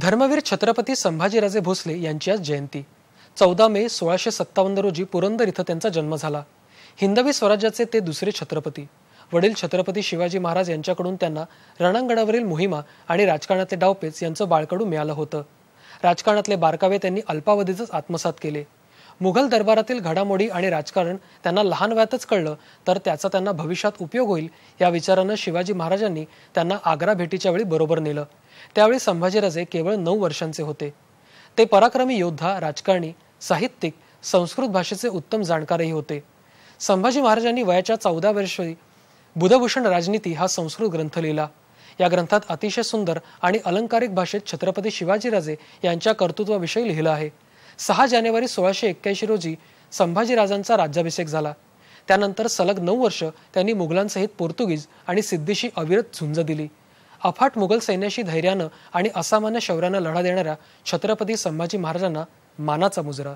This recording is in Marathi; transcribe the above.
धर्मवीर छत्रपती संभाजीराजे भोसले यांची आज जयंती चौदा मे सोळाशे सत्तावन्न रोजी पुरंदर इथं त्यांचा जन्म झाला हिंदवी स्वराज्याचे ते दुसरे छत्रपती वडील छत्रपती शिवाजी महाराज यांच्याकडून त्यांना रणांगणावरील मोहिमा आणि राजकारणातले डावपेच यांचं बाळकडू मिळालं होतं राजकारणातले बारकावे त्यांनी अल्पावधीतच आत्मसात केले मुघल दरबारातील घडामोडी आणि राजकारण त्यांना लहान वयातच कळलं तर त्याचा त्यांना भविष्यात उपयोग होईल या विचारानं शिवाजी महाराजांनी त्यांना आग्रा भेटीच्या वेळी बरोबर नेलं त्यावेळी संभाजीराजे केवळ नऊ वर्षांचे होते ते पराक्रमी योद्धा राजकारणी साहित्यिक संस्कृत भाषेचे उत्तम जाणकारही होते संभाजी महाराजांनी वयाच्या चौदा वर्षी बुधभूषण राजनीती हा संस्कृत ग्रंथ लिहिला या ग्रंथात अतिशय सुंदर आणि अलंकारिक भाषेत छत्रपती शिवाजीराजे यांच्या कर्तृत्वाविषयी लिहिलं आहे सहा जानेवारी सोळाशे एक्क्याऐंशी रोजी संभाजीराजांचा राज्याभिषेक झाला त्यानंतर सलग नऊ वर्ष त्यांनी मुघलांसहित पोर्तुगीज आणि सिद्धीशी अविरत झुंज दिली अफाट मुघल सैन्याशी धैर्यानं आणि असामान्य शौर्यानं लढा देणाऱ्या छत्रपती संभाजी महाराजांना मानाचा मुजरा